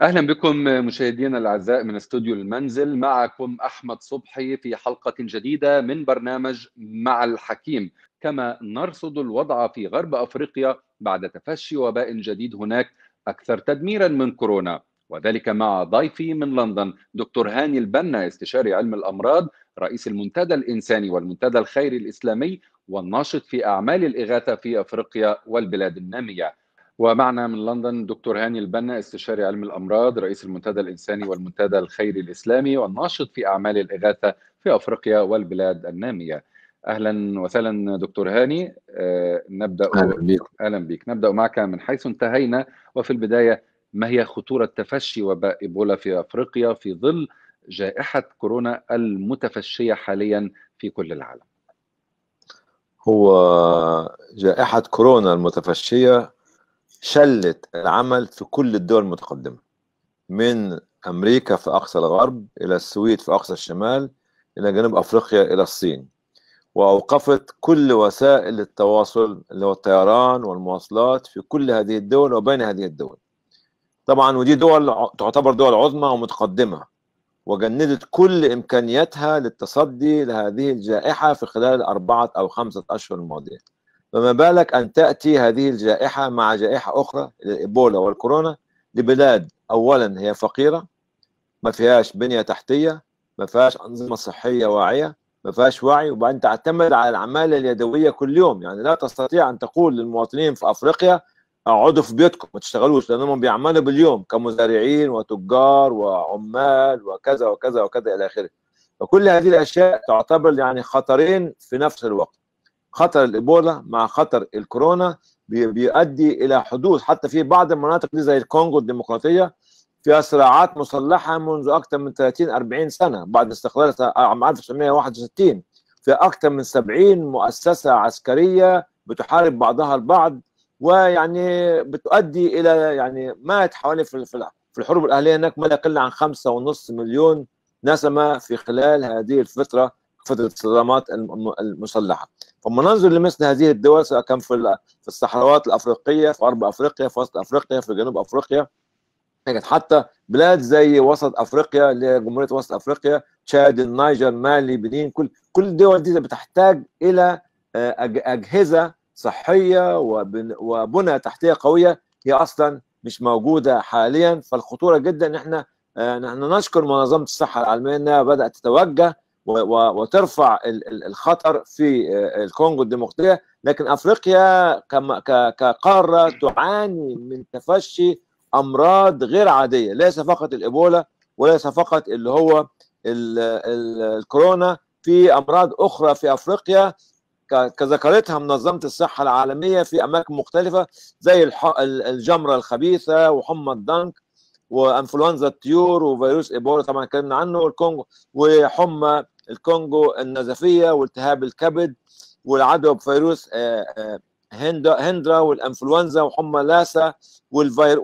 اهلا بكم مشاهدينا الاعزاء من استوديو المنزل معكم احمد صبحي في حلقه جديده من برنامج مع الحكيم كما نرصد الوضع في غرب افريقيا بعد تفشي وباء جديد هناك اكثر تدميرا من كورونا وذلك مع ضيفي من لندن دكتور هاني البنا استشاري علم الامراض رئيس المنتدى الانساني والمنتدى الخيري الاسلامي والناشط في اعمال الاغاثه في افريقيا والبلاد الناميه ومعنا من لندن دكتور هاني البنا استشاري علم الامراض رئيس المنتدى الانساني والمنتدى الخيري الاسلامي والناشط في اعمال الاغاثه في افريقيا والبلاد الناميه. اهلا وسهلا دكتور هاني أه نبدا اهلا بيك اهلا بيك نبدا معك من حيث انتهينا وفي البدايه ما هي خطوره تفشي وباء ايبولا في افريقيا في ظل جائحه كورونا المتفشيه حاليا في كل العالم؟ هو جائحه كورونا المتفشيه شلت العمل في كل الدول المتقدمة من أمريكا في أقصى الغرب إلى السويد في أقصى الشمال إلى جنوب أفريقيا إلى الصين وأوقفت كل وسائل التواصل اللي هو الطيران والمواصلات في كل هذه الدول وبين هذه الدول طبعا ودي دول تعتبر دول عظمى ومتقدمة وجندت كل إمكانياتها للتصدي لهذه الجائحة في خلال أربعة أو خمسة أشهر الماضية فما بالك أن تأتي هذه الجائحة مع جائحة أخرى الايبولا والكورونا لبلاد أولا هي فقيرة ما فيهاش بنية تحتية ما فيهاش أنظمة صحية واعية ما فيهاش وعي وبعدين تعتمد على العمالة اليدوية كل يوم يعني لا تستطيع أن تقول للمواطنين في أفريقيا اقعدوا في بيوتكم ما تشتغلوش لأنهم بيعملوا باليوم كمزارعين وتجار وعمال وكذا وكذا وكذا إلى آخره فكل هذه الأشياء تعتبر يعني خطرين في نفس الوقت خطر الايبولا مع خطر الكورونا بيؤدي الى حدوث حتى في بعض المناطق دي زي الكونغو الديمقراطيه فيها صراعات مسلحه منذ اكثر من 30 40 سنه بعد استقلال عام 1961 في اكثر من 70 مؤسسه عسكريه بتحارب بعضها البعض ويعني بتؤدي الى يعني مات حوالي في في الحروب الاهليه هناك ما لا يقل عن 5.5 مليون نسمه في خلال هذه الفتره فتره الصدامات المسلحه ثم ننظر لمثل هذه الدول سواء كان في الصحراوات الافريقيه في غرب افريقيا في وسط افريقيا في جنوب افريقيا كانت حتى بلاد زي وسط افريقيا اللي هي جمهوريه وسط افريقيا تشاد النيجر مالي بنين كل كل الدول دي بتحتاج الى آه، اجهزه صحيه وبنى تحتيه قويه هي اصلا مش موجوده حاليا فالخطوره جدا ان احنا آه، نحن نشكر منظمه الصحه العالميه انها بدات تتوجه وترفع الخطر في آه، الكونغو الديمقراطيه لكن افريقيا كقاره تعاني من تفشي امراض غير عاديه ليس فقط الايبولا وليس فقط اللي هو الكورونا في امراض اخرى في افريقيا كذكرتها منظمه الصحه العالميه في اماكن مختلفه زي الجمره الخبيثه وحمى الضنك وانفلونزا الطيور وفيروس ايبولا طبعا اتكلمنا عنه والكونغو وحمى الكونغو النزفيه والتهاب الكبد والعدوى بفيروس آه، آه، هندرا والانفلونزا وحمى لاسا والفير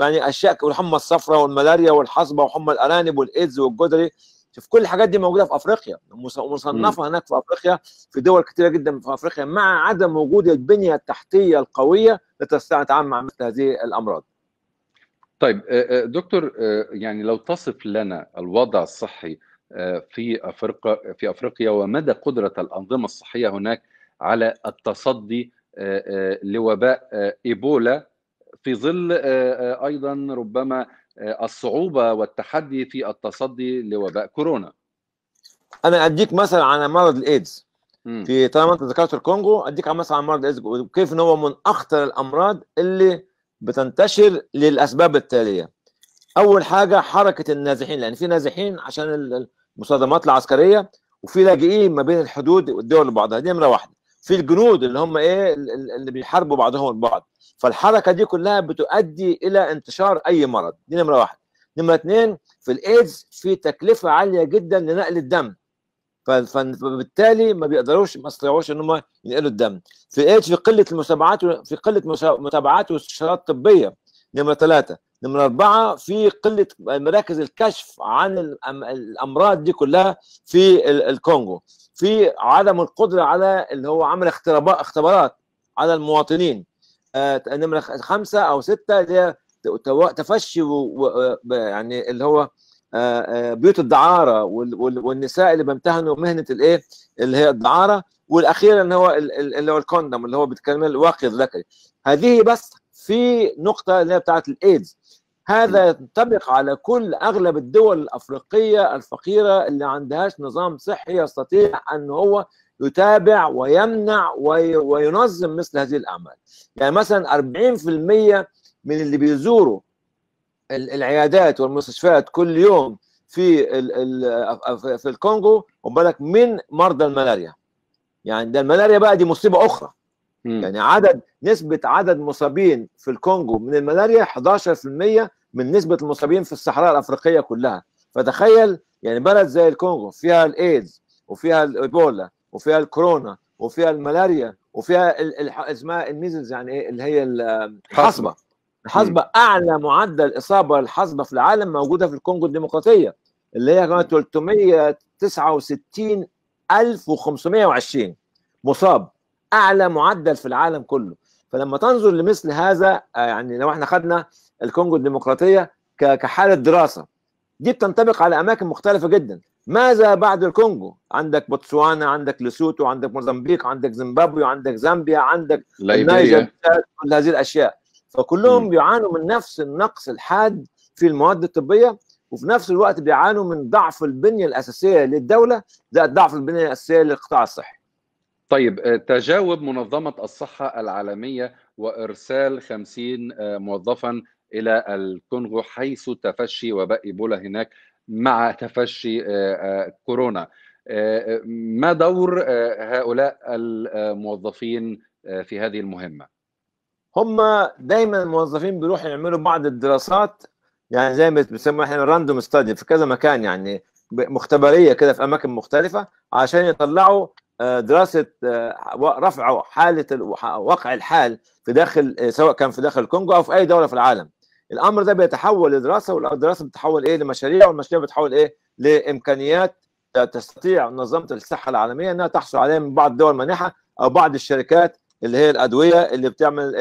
يعني اشياء والحمى الصفراء والملاريا والحصبه وحمى الارانب والايدز والجدري شوف كل الحاجات دي موجوده في افريقيا ومصنفه هناك في افريقيا في دول كثيره جدا في افريقيا مع عدم وجود البنيه التحتيه القويه لتستطيع التعامل مع مثل هذه الامراض. طيب آه، دكتور يعني لو تصف لنا الوضع الصحي في افريقيا في افريقيا ومدى قدره الانظمه الصحيه هناك على التصدي آه، آه، لوباء آه، ايبولا في ظل ايضا ربما الصعوبه والتحدي في التصدي لوباء كورونا انا اديك مثلا عن مرض الايدز في طالما انت ذكرت الكونغو اديك مثلا عن مرض الايدز وكيف ان هو من اخطر الامراض اللي بتنتشر للاسباب التاليه اول حاجه حركه النازحين لان في نازحين عشان مصادمات العسكريه وفي لاجئين ما بين الحدود والدول لبعضها دي نمره واحده في الجنود اللي هم ايه اللي بيحاربوا بعضهم البعض فالحركه دي كلها بتؤدي الى انتشار اي مرض دي نمره واحد نمره اثنين في الايدز في تكلفه عاليه جدا لنقل الدم فبالتالي ما بيقدروش ما استطيعوش ان هم ينقلوا الدم في الايدز في قله المتابعات في قله متابعات واستشارات طبيه نمره ثلاثه نمرة أربعة في قلة مراكز الكشف عن الأمراض دي كلها في الكونغو في عدم القدرة على اللي هو عمل اختبارات على المواطنين آه، نمرة خمسة أو ستة اللي تفشي يعني اللي هو آه، آه، بيوت الدعارة والنساء اللي بيمتهنوا مهنة الإيه اللي هي الدعارة والأخير اللي هو اللي هو الكوندم اللي هو بيتكلم الواقي الذكري هذه بس في نقطة اللي هي بتاعت الإيدز هذا ينطبق على كل اغلب الدول الافريقيه الفقيره اللي عندهاش نظام صحي يستطيع ان هو يتابع ويمنع وينظم مثل هذه الاعمال يعني مثلا 40% من اللي بيزوروا العيادات والمستشفيات كل يوم في في الكونغو وبالك من مرضى الملاريا يعني ده الملاريا بقى دي مصيبه اخرى م. يعني عدد نسبه عدد مصابين في الكونغو من الملاريا 11% من نسبه المصابين في الصحراء الافريقيه كلها فتخيل يعني بلد زي الكونغو فيها الايدز وفيها الايبولا وفيها الكورونا وفيها الملاريا وفيها اسمها الميزلز يعني ايه اللي هي الحصبه الحصبه اعلى معدل اصابه الحصبه في العالم موجوده في الكونغو الديمقراطيه اللي هي كانت 369 مصاب اعلى معدل في العالم كله فلما تنظر لمثل هذا آه، يعني لو احنا خدنا الكونغو الديمقراطيه كحاله دراسه دي بتنطبق على اماكن مختلفه جدا ماذا بعد الكونغو عندك بوتسوانا عندك لسوتو عندك موزمبيق عندك زيمبابوي عندك زامبيا عندك النيجر كل هذه الاشياء فكلهم بيعانوا من نفس النقص الحاد في المواد الطبيه وفي نفس الوقت بيعانوا من ضعف البنيه الاساسيه للدوله ده ضعف البنيه الاساسيه للقطاع الصحي طيب آه، تجاوب منظمة الصحة العالمية وإرسال 50 آه، موظفا إلى الكونغو حيث تفشي وباء إيبولا هناك مع تفشي آه، كورونا ما دور هؤلاء الموظفين في هذه المهمة؟ هم دايما الموظفين بيروحوا يعملوا بعض الدراسات يعني زي ما بنسموها احنا راندوم ستادي في كذا مكان يعني مختبريه كده في اماكن مختلفه عشان يطلعوا آه، دراسه آه، رفع حاله وقع الحال في داخل آه، سواء كان في داخل الكونغو او في اي دوله في العالم الامر ده بيتحول لدراسه والدراسه بتتحول ايه لمشاريع والمشاريع بتتحول ايه لامكانيات تستطيع منظمه الصحه العالميه انها تحصل عليها من بعض الدول المانحه او بعض الشركات اللي هي الادويه اللي بتعمل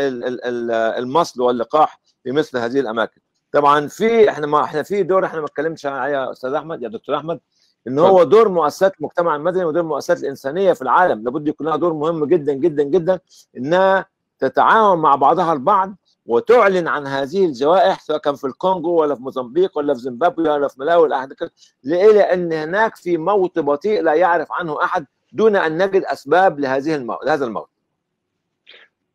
المصل واللقاح في مثل هذه الاماكن. طبعا في احنا ما احنا في دور احنا ما اتكلمتش عليها استاذ احمد يا دكتور احمد ان هو دور مؤسسات المجتمع المدني ودور المؤسسات الانسانيه في العالم لابد يكون لها دور مهم جدا جدا جدا انها تتعاون مع بعضها البعض وتعلن عن هذه الجوائح سواء كان في الكونغو ولا في موزمبيق ولا في زيمبابوي ولا في ملاوي ولا ليه؟ لان هناك في موت بطيء لا يعرف عنه احد دون ان نجد اسباب لهذه الموت لهذا الموت.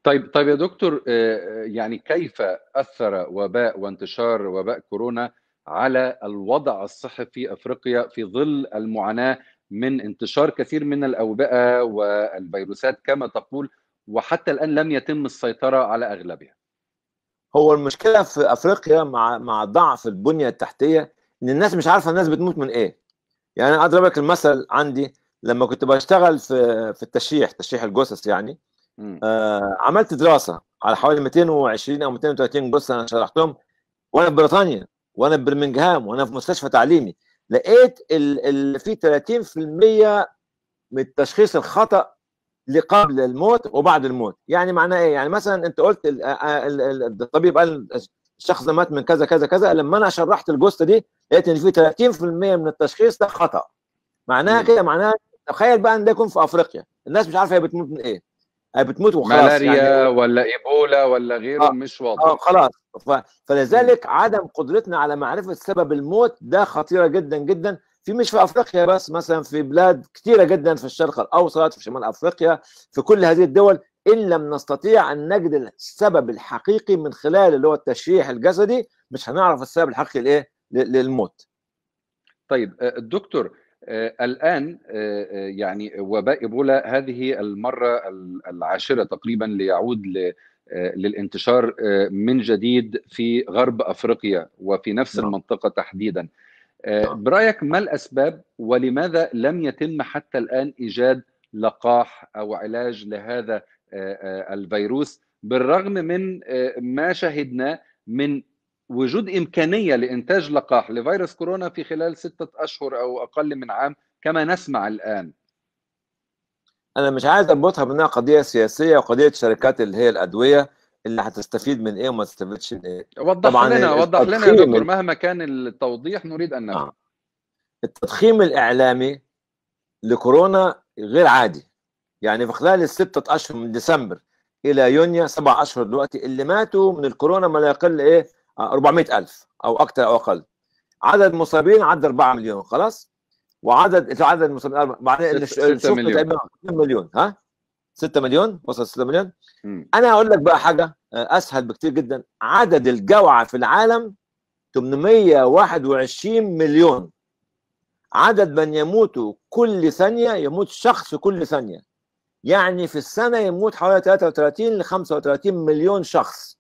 طيب طيب يا دكتور آه، آه، يعني كيف اثر وباء وانتشار وباء كورونا على الوضع الصحي في افريقيا في ظل المعاناه من انتشار كثير من الاوبئه والفيروسات كما تقول وحتى الان لم يتم السيطره على اغلبها. هو المشكله في افريقيا مع مع ضعف البنيه التحتيه ان الناس مش عارفه الناس بتموت من ايه. يعني انا لك المثل عندي لما كنت بشتغل في في التشريح تشريح الجثث يعني آه عملت دراسه على حوالي 220 او 230 جثه انا شرحتهم وانا في بريطانيا وانا في برمنجهام وانا في مستشفى تعليمي لقيت اللي في 30% من التشخيص الخطا قبل الموت وبعد الموت يعني معناه ايه يعني مثلا انت قلت آه، آه، الطبيب قال الشخص ده مات من كذا كذا كذا لما انا شرحت الجثه دي لقيت ان في 30% من التشخيص ده خطا معناها كده معناها تخيل بقى ان ده يكون في افريقيا الناس مش عارفه هي بتموت من ايه هي بتموت وخلاص ملاريا يعني ولا ايبولا ولا غيره آه مش واضح اه خلاص فلذلك عدم قدرتنا على معرفه سبب الموت ده خطيره جدا جدا في مش في افريقيا بس مثلا في بلاد كثيره جدا في الشرق الاوسط في شمال افريقيا في كل هذه الدول ان لم نستطيع ان نجد السبب الحقيقي من خلال اللي هو التشريح الجسدي مش هنعرف السبب الحقيقي لايه للموت طيب آه، الدكتور آه، الان آه، آه، يعني وباء ايبولا هذه المره العاشره تقريبا ليعود للانتشار من جديد في غرب افريقيا وفي نفس نعم. المنطقه تحديدا نعم. برايك ما الاسباب ولماذا لم يتم حتى الان ايجاد لقاح او علاج لهذا الفيروس بالرغم من ما شهدناه من وجود إمكانية لإنتاج لقاح لفيروس كورونا في خلال ستة أشهر أو أقل من عام كما نسمع الآن أنا مش عايز أربطها بأنها قضية سياسية وقضية شركات اللي هي الأدوية اللي هتستفيد من إيه وما تستفيدش من إيه وضح طبعاً لنا وضح لنا يا دكتور مهما كان التوضيح نريد أن نعم التضخيم الإعلامي لكورونا غير عادي يعني في خلال الستة أشهر من ديسمبر إلى يونيو سبع أشهر دلوقتي اللي ماتوا من الكورونا ما لا يقل إيه 400000 او اكثر او اقل عدد المصابين عدى 4 مليون خلاص وعدد عدد المصابين بعدين 6 مليون 6 مليون ها 6 مليون وصل 6 مليون م. انا اقول لك بقى حاجه آه، اسهل بكتير جدا عدد الجوعى في العالم 821 مليون عدد من يموت كل ثانيه يموت شخص كل ثانيه يعني في السنه يموت حوالي 33 ل 35 مليون شخص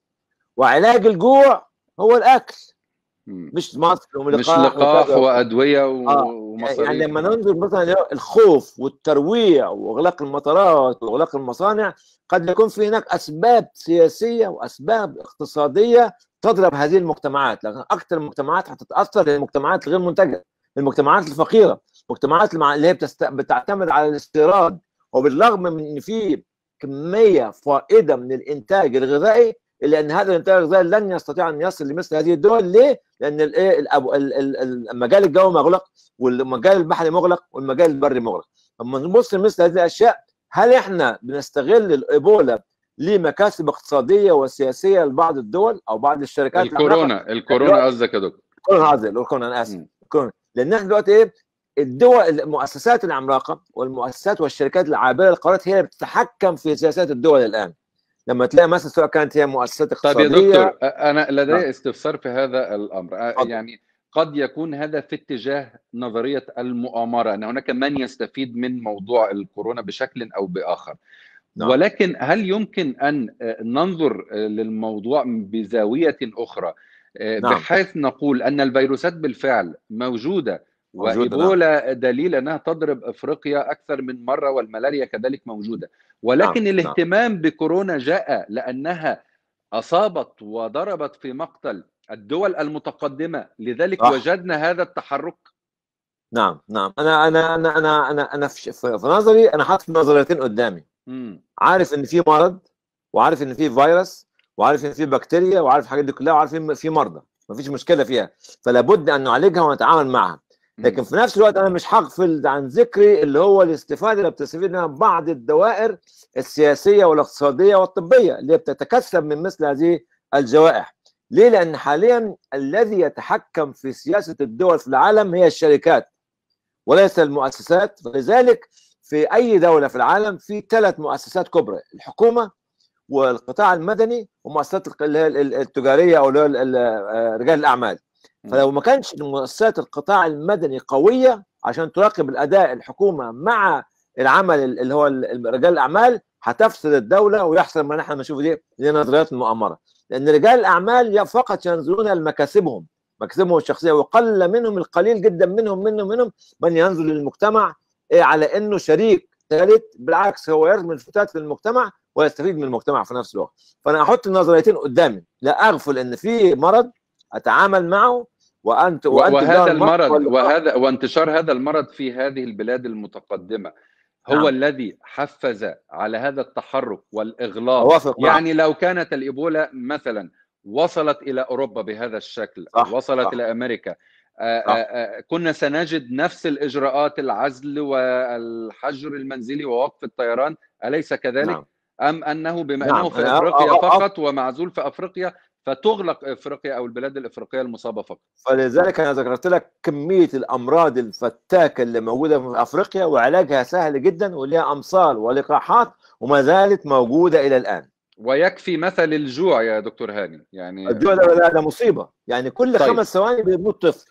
وعلاج الجوع هو الاكل مش ماسك وملقاح مش لقاح وادويه و... آه. ومصاريف يعني لما ننظر مثلا الخوف والترويع واغلاق المطارات واغلاق المصانع قد يكون في هناك اسباب سياسيه واسباب اقتصاديه تضرب هذه المجتمعات لكن اكثر المجتمعات حتتاثر هي المجتمعات الغير منتجه المجتمعات الفقيره المجتمعات اللي هي بتست... بتعتمد على الاستيراد وبالرغم من ان في كميه فائده من الانتاج الغذائي الا ان هذا الانتاج الغذائي لن يستطيع ان يصل لمثل هذه الدول ليه؟ لان الايه المجال الجوي مغلق والمجال البحري مغلق والمجال البري مغلق اما نبص لمثل هذه الاشياء هل احنا بنستغل الايبولا لمكاسب اقتصاديه وسياسيه لبعض الدول او بعض الشركات الكورونا الكورونا قصدك يا دكتور الكورونا قصدي الكورونا انا اسف الكورونا لان احنا دلوقتي ايه الدول المؤسسات العملاقه والمؤسسات والشركات العابره للقارات هي اللي بتتحكم في سياسات الدول الان لما تلاقي مثلا سواء كانت هي مؤسسات اقتصاديه طيب يا دكتور انا نعم. لدي استفسار في هذا الامر يعني قد يكون هذا في اتجاه نظريه المؤامره ان هناك من يستفيد من موضوع الكورونا بشكل او باخر نعم. ولكن هل يمكن ان ننظر للموضوع بزاويه اخرى نعم. بحيث نقول ان الفيروسات بالفعل موجوده نعم. وايبولا دليل انها تضرب افريقيا اكثر من مره والملاريا كذلك موجوده ولكن نعم. نعم. الاهتمام نعم. بكورونا جاء لانها اصابت وضربت في مقتل الدول المتقدمه لذلك أح. وجدنا هذا التحرك نعم نعم انا انا انا انا انا, أنا في, في نظري انا حاطط نظريتين قدامي م. عارف ان في مرض وعارف ان في فيروس وعارف ان في بكتيريا وعارف الحاجات دي كلها وعارف ان في مرضى مفيش مشكله فيها فلا بد ان نعالجها ونتعامل معها لكن في نفس الوقت انا مش هغفل عن ذكري اللي هو الاستفاده اللي بتستفيد منها بعض الدوائر السياسيه والاقتصاديه والطبيه اللي بتتكسب من مثل هذه الجوائح. ليه؟ لان حاليا الذي يتحكم في سياسه الدول في العالم هي الشركات وليس المؤسسات فلذلك في اي دوله في العالم في ثلاث مؤسسات كبرى الحكومه والقطاع المدني ومؤسسات التجاريه او آه، رجال الاعمال. فلو ما كانش مؤسسات القطاع المدني قويه عشان تراقب الاداء الحكومه مع العمل اللي هو رجال الاعمال هتفسد الدوله ويحصل ما نحن نشوفه دي دي نظريات المؤامره لان رجال الاعمال فقط ينظرون لمكاسبهم مكاسبهم الشخصيه وقل منهم القليل جدا منهم منهم منهم من ينظر للمجتمع إيه، على انه شريك ثالث بالعكس هو يرمي الفتات في المجتمع ويستفيد من المجتمع في نفس الوقت فانا احط النظريتين قدامي لا اغفل ان في مرض اتعامل معه وانت وانت وهذا المرض وهذا وانتشار هذا المرض في هذه البلاد المتقدمه هو نعم. الذي حفز على هذا التحرك والاغلاق نعم. يعني نعم. لو كانت الايبولا مثلا وصلت الى اوروبا بهذا الشكل صح. وصلت صح. الى امريكا آآ آه، آآ آه، آه، كنا سنجد نفس الاجراءات العزل والحجر المنزلي ووقف الطيران اليس كذلك نعم. ام انه بما نعم. انه نعم. في افريقيا فقط ومعزول في افريقيا فتغلق افريقيا او البلاد الافريقيه المصابه فقط فلذلك انا ذكرت لك كميه الامراض الفتاكه اللي موجوده في افريقيا وعلاجها سهل جدا وليها امصال ولقاحات وما زالت موجوده الى الان ويكفي مثل الجوع يا دكتور هاني يعني الجوع ده, ده مصيبه يعني كل طيب. خمس ثواني بيموت طفل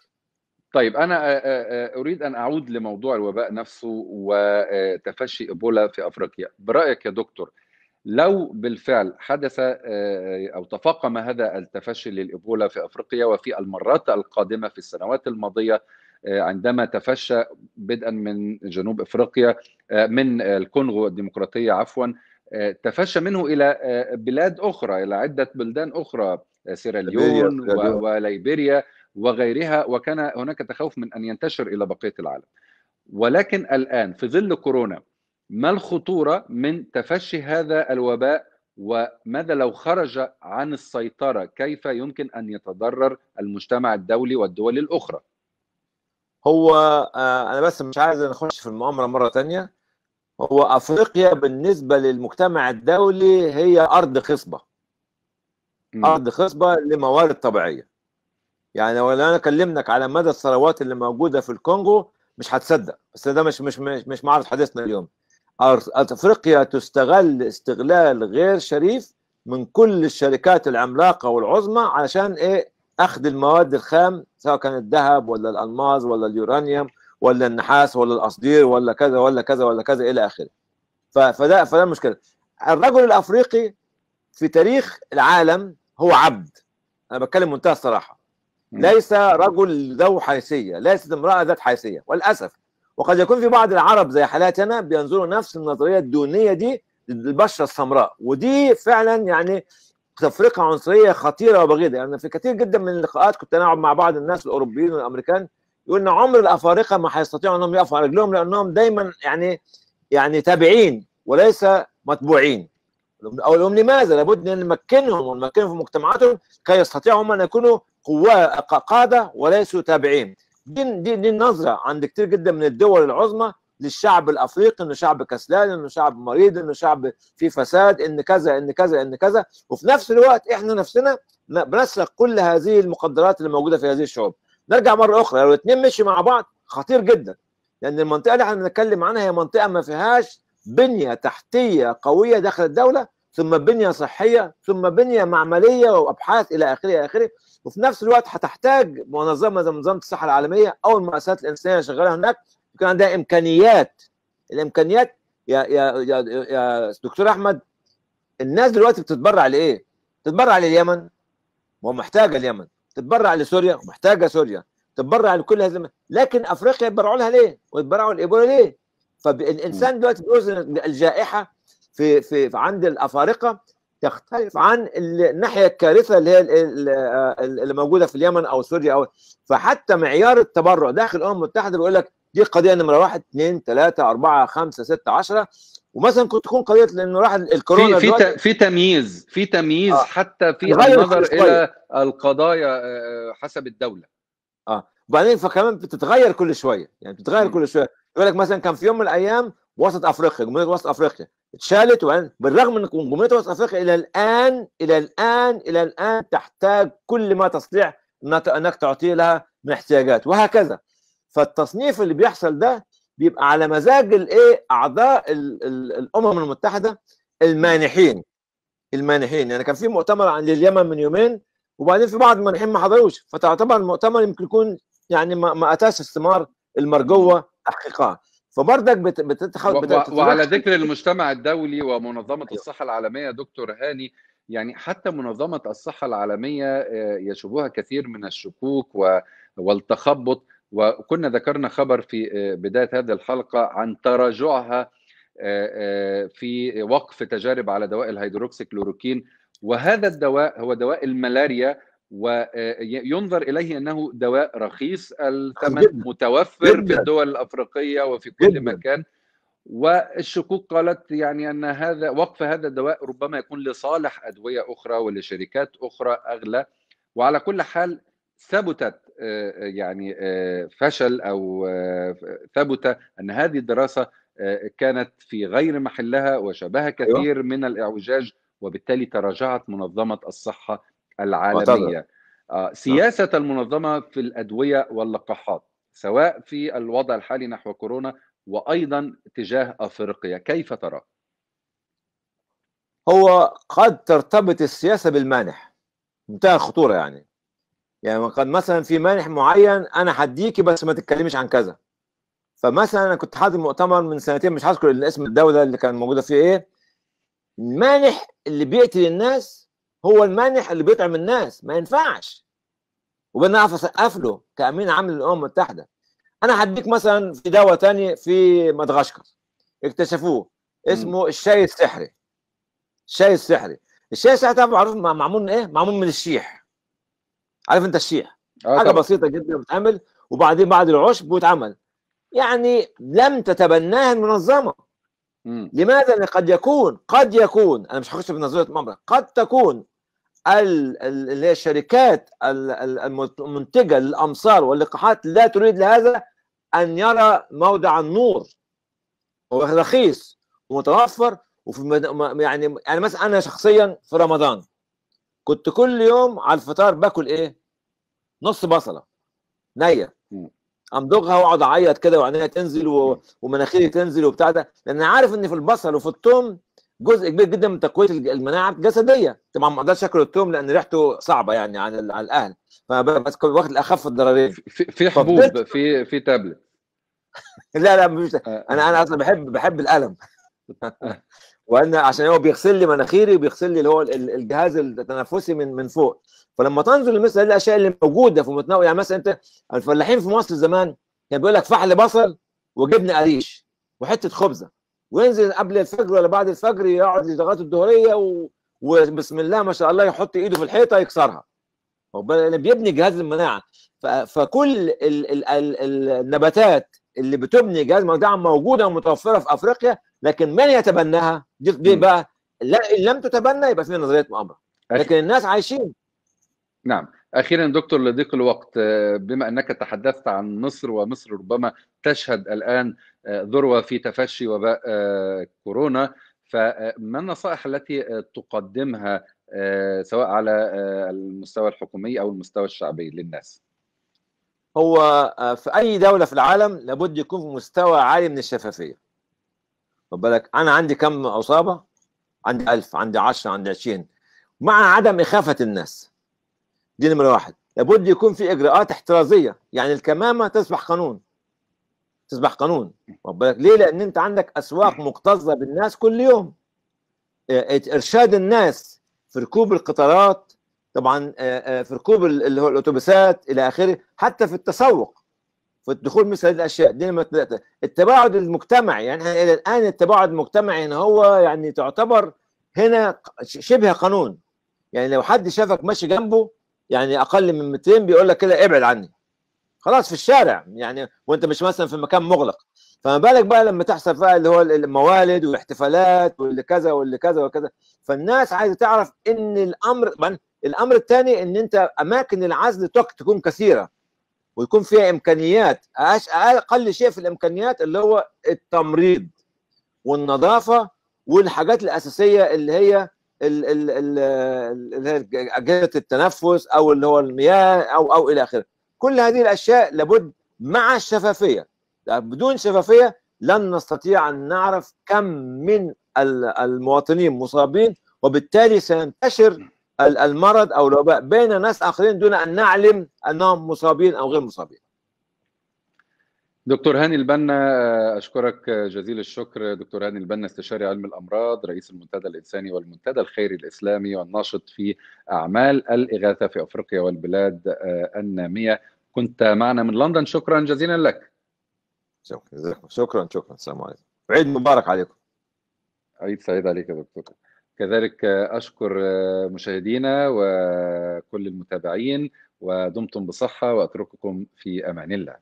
طيب انا آه، آه، آه، اريد ان اعود لموضوع الوباء نفسه وتفشي ايبولا في افريقيا برايك يا دكتور لو بالفعل حدث آه، آه، او تفاقم هذا التفشي للابولا في افريقيا وفي المرات القادمه في السنوات الماضيه آه، عندما تفشى بدءا من جنوب افريقيا من الكونغو الديمقراطيه عفوا تفشى منه الى بلاد اخرى الى عده بلدان اخرى سيراليون وليبيريا وغيرها وكان هناك تخوف من ان ينتشر الى بقيه العالم ولكن الان في ظل كورونا ما الخطورة من تفشي هذا الوباء وماذا لو خرج عن السيطرة كيف يمكن أن يتضرر المجتمع الدولي والدول الأخرى هو آه، أنا بس مش عايز نخش في المؤامرة مرة تانية هو أفريقيا بالنسبة للمجتمع الدولي هي أرض خصبة أرض خصبة لموارد طبيعية يعني لو أنا كلمنك على مدى الثروات اللي موجودة في الكونغو مش هتصدق بس ده مش مش مش, مش معرض حديثنا اليوم افريقيا تستغل استغلال غير شريف من كل الشركات العملاقه والعظمى علشان ايه اخذ المواد الخام سواء كان الذهب ولا الالماس ولا اليورانيوم ولا النحاس ولا القصدير ولا كذا ولا كذا ولا كذا الى اخره فده فده مشكله الرجل الافريقي في تاريخ العالم هو عبد انا بتكلم منتهى الصراحه ليس رجل ذو حيثيه ليست امراه ذات حيثيه وللاسف وقد يكون في بعض العرب زي حالاتنا بينظروا نفس النظريه الدونيه دي للبشره السمراء ودي فعلا يعني تفرقه عنصريه خطيره وبغيضه يعني في كثير جدا من اللقاءات كنت انا مع بعض الناس الاوروبيين والامريكان يقول ان عمر الافارقه ما هيستطيعوا انهم يقفوا على رجلهم لانهم دايما يعني يعني تابعين وليس متبوعين او لهم لماذا؟ لابد ان نمكنهم ونمكنهم في مجتمعاتهم كي يستطيعوا هم ان يكونوا قوه قاده وليسوا تابعين دي دي دي النظره عند كتير جدا من الدول العظمى للشعب الافريقي انه شعب كسلان انه شعب مريض انه شعب فيه فساد ان كذا ان كذا ان كذا وفي نفس الوقت احنا نفسنا بنسلك كل هذه المقدرات اللي موجوده في هذه الشعوب نرجع مره اخرى لو الاثنين مشي مع بعض خطير جدا لان المنطقه اللي احنا بنتكلم عنها هي منطقه ما فيهاش بنيه تحتيه قويه داخل الدوله ثم بنيه صحيه ثم بنيه معمليه وابحاث الى اخره الى اخره وفي نفس الوقت هتحتاج منظمه زي منظمه الصحه العالميه او المؤسسات الانسانيه شغاله هناك يكون عندها امكانيات الامكانيات يا يا يا, يا دكتور احمد الناس دلوقتي بتتبرع لايه؟ تتبرع لليمن ومحتاجه اليمن تتبرع لسوريا ومحتاجه سوريا تتبرع لكل هذه لكن افريقيا يتبرعوا لها ليه؟ ويتبرعوا الايبولا ليه؟ فالانسان دلوقتي بيوزن الجائحه في في عند الافارقه تختلف عن الناحيه الكارثه اللي هي اللي موجوده في اليمن او سوريا او فحتى معيار التبرع داخل الامم المتحده بيقول لك دي القضيه نمره واحد اثنين ثلاثه اربعه خمسه سته 10 ومثلا كنت تكون قضيه لانه راح الكورونا في في, تمييز في تمييز آه. حتى في النظر الى القضايا آه، آه، حسب الدوله اه وبعدين فكمان بتتغير كل شويه يعني بتتغير م. كل شويه يقول لك مثلا كان في يوم من الايام وسط افريقيا جمهوريه وسط افريقيا اتشالت وبعدين بالرغم ان جمهوريه وسط افريقيا الى الان الى الان الى الان تحتاج كل ما تستطيع انك تعطيه لها من احتياجات وهكذا فالتصنيف اللي بيحصل ده بيبقى على مزاج الايه اعضاء الـ الـ الامم المتحده المانحين المانحين يعني كان في مؤتمر عن اليمن من يومين وبعدين في بعض المانحين ما حضروش فتعتبر المؤتمر يمكن يكون يعني ما, ما اتاش الثمار المرجوه تحقيقها فبرضك بتتحاول بتتح... وعلى ذكر المجتمع الدولي ومنظمه أيوه. الصحه العالميه دكتور هاني يعني حتى منظمه الصحه العالميه آه، يشوبها كثير من الشكوك والتخبط وكنا ذكرنا خبر في آه، بدايه هذه الحلقه عن تراجعها آه، في وقف تجارب على دواء الهيدروكسيكلوروكين وهذا الدواء هو دواء الملاريا وينظر اليه انه دواء رخيص الثمن متوفر في الدول الافريقيه وفي كل جداً. مكان والشكوك قالت يعني ان هذا وقف هذا الدواء ربما يكون لصالح ادويه اخرى ولشركات اخرى اغلى وعلى كل حال ثبتت آه، يعني آه، فشل او آه، ثبت ان هذه الدراسه كانت في غير محلها وشبهها أيوة. كثير من الاعوجاج وبالتالي تراجعت منظمه الصحه العالميه آه نعم. سياسه المنظمه في الادويه واللقاحات سواء في الوضع الحالي نحو كورونا وايضا تجاه افريقيا كيف ترى هو قد ترتبط السياسه بالمانح منتهى الخطوره يعني يعني قد مثلا في مانح معين انا هديكي بس ما تتكلميش عن كذا فمثلا انا كنت حاضر مؤتمر من سنتين مش هذكر اسم الدوله اللي كان موجوده فيه ايه المانح اللي بيقتل الناس هو المانح اللي بيطعم الناس ما ينفعش وبنعرف اسقف له كامين عام للامم المتحده انا هديك مثلا في دواء تاني في مدغشقر اكتشفوه اسمه الشاي السحري الشاي السحري الشاي السحري تعرف معروف معمول من ايه معمول من الشيح عارف انت الشيح آه حاجه طبعا. بسيطه جدا بتتعمل وبعدين بعد العشب بيتعمل يعني لم تتبناها المنظمه لماذا؟ قد يكون قد يكون انا مش هخش في نظريه قد تكون اللي هي الشركات المنتجه للامصار واللقاحات لا تريد لهذا ان يرى موضع النور رخيص ومتوفر وفي يعني يعني مثلا انا شخصيا في رمضان كنت كل يوم على الفطار باكل ايه؟ نص بصله نيه امضغها واقعد اعيط كده وعينيا تنزل و... ومناخيري تنزل وبتاع ده لان عارف ان في البصل وفي الثوم جزء كبير جدا من تقويه المناعه الجسديه طبعا ما اقدرش اكل التوم لان ريحته صعبه يعني عن على الاهل فبس واخد الاخف الضرريه في, في حبوب في في تابلت لا لا مش آه. انا انا اصلا بحب بحب القلم وانا عشان هو بيغسل لي مناخيري وبيغسل لي اللي هو الجهاز التنفسي من من فوق فلما تنظر لمثل هذه الاشياء اللي موجوده في متناول يعني مثلا انت الفلاحين في مصر زمان كان بيقول لك فحل بصل وجبنه قريش وحته خبزه وينزل قبل الفجر ولا بعد الفجر يقعد لغايه الظهريه و... وبسم الله ما شاء الله يحط ايده في الحيطه يكسرها بيبني جهاز المناعه ف... فكل ال... ال... ال... النباتات اللي بتبني جهاز المناعه موجوده ومتوفره في افريقيا لكن من يتبناها دي, بقى لا ان لم تتبنى يبقى في نظريه مؤامره لكن الناس عايشين نعم اخيرا دكتور لضيق الوقت آه، بما انك تحدثت عن مصر ومصر ربما تشهد الان آه، ذروه في تفشي وباء آه، كورونا فما النصائح التي تقدمها سواء على المستوى الحكومي او المستوى الشعبي للناس؟ هو في اي دوله في العالم لابد يكون في مستوى عالي من الشفافيه. خد بالك انا عندي كم اصابه؟ عندي 1000 عندي 10 عندي 20 مع عدم اخافه الناس. دي نمره واحد لابد يكون في اجراءات احترازيه يعني الكمامه تصبح قانون تصبح قانون واخد ليه لان انت عندك اسواق مكتظه بالناس كل يوم آه، ارشاد الناس في ركوب القطارات طبعا آه، آه، في ركوب اللي هو الاتوبيسات الى اخره حتى في التسوق في الدخول مثل هذه الاشياء دي نمره ثلاثه التباعد المجتمعي يعني الى الان التباعد المجتمعي ان هو يعني تعتبر هنا شبه قانون يعني لو حد شافك ماشي جنبه يعني اقل من 200 بيقول لك كده ابعد عني خلاص في الشارع يعني وانت مش مثلا في مكان مغلق فما بالك بقى لما تحصل بقى اللي هو الموالد والاحتفالات واللي كذا واللي كذا وكذا فالناس عايزه تعرف ان الامر الامر الثاني ان انت اماكن العزل تكون كثيره ويكون فيها امكانيات اقل شيء في الامكانيات اللي هو التمريض والنظافه والحاجات الاساسيه اللي هي اجهزه التنفس او اللي هو المياه او او الى اخره كل هذه الاشياء لابد مع الشفافيه بدون شفافيه لن نستطيع ان نعرف كم من المواطنين مصابين وبالتالي سينتشر المرض او الوباء بين ناس اخرين دون ان نعلم انهم مصابين او غير مصابين دكتور هاني البنا اشكرك جزيل الشكر دكتور هاني البنا استشاري علم الامراض رئيس المنتدى الانساني والمنتدى الخيري الاسلامي والناشط في اعمال الاغاثه في افريقيا والبلاد آه، الناميه كنت معنا من لندن شكرا جزيلا لك شكرا شكرا شكرا السلام عليكم عيد مبارك عليكم عيد سعيد عليك يا دكتور كذلك اشكر مشاهدينا وكل المتابعين ودمتم بصحه واترككم في امان الله